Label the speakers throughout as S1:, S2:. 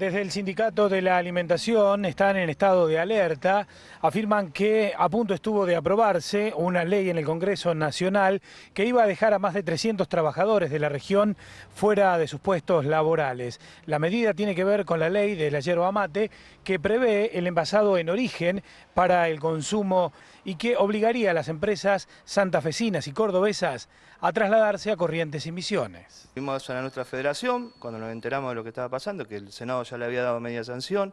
S1: Desde el sindicato de la alimentación están en estado de alerta. Afirman que a punto estuvo de aprobarse una ley en el Congreso Nacional que iba a dejar a más de 300 trabajadores de la región fuera de sus puestos laborales. La medida tiene que ver con la ley de la yerba mate que prevé el envasado en origen para el consumo y que obligaría a las empresas santafesinas y cordobesas a trasladarse a Corrientes y Misiones.
S2: Fuimos a nuestra federación cuando nos enteramos de lo que estaba pasando, que el Senado ya le había dado media sanción.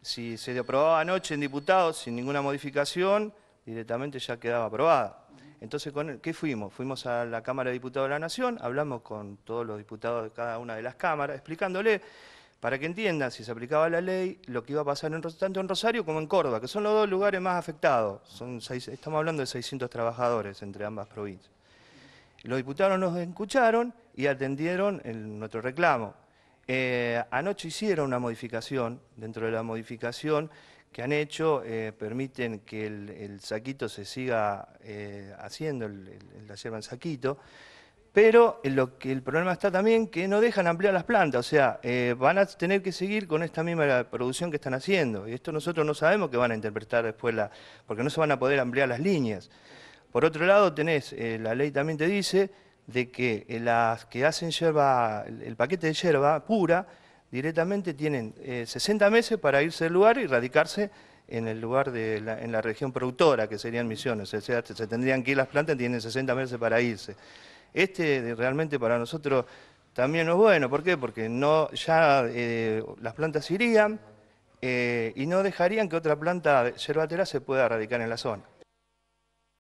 S2: Si se aprobaba anoche en diputados sin ninguna modificación, directamente ya quedaba aprobada. Entonces, ¿qué fuimos? Fuimos a la Cámara de Diputados de la Nación, hablamos con todos los diputados de cada una de las cámaras, explicándole para que entiendan si se aplicaba la ley, lo que iba a pasar en, tanto en Rosario como en Córdoba, que son los dos lugares más afectados. estamos hablando de 600 trabajadores entre ambas provincias. Los diputados nos escucharon y atendieron nuestro reclamo. Eh, anoche hicieron una modificación, dentro de la modificación que han hecho, eh, permiten que el, saquito se siga eh, haciendo, el, la hierba en saquito, pero lo que el problema está también que no dejan ampliar las plantas, o sea, van a tener que seguir con esta misma producción que están haciendo. Y esto nosotros no sabemos que van a interpretar después, la, porque no se van a poder ampliar las líneas. Por otro lado, tenés, la ley también te dice de que eh, las que hacen yerba, el paquete de yerba pura, directamente tienen 60 eh, meses para irse del lugar y radicarse en el lugar de la, en la región productora, que serían misiones, o sea, se tendrían que ir las plantas, tienen 60 meses para irse. Este realmente para nosotros también es bueno, ¿por qué? Porque no, ya eh, las plantas irían y no dejarían que otra planta yerbatera se pueda radicar en la zona.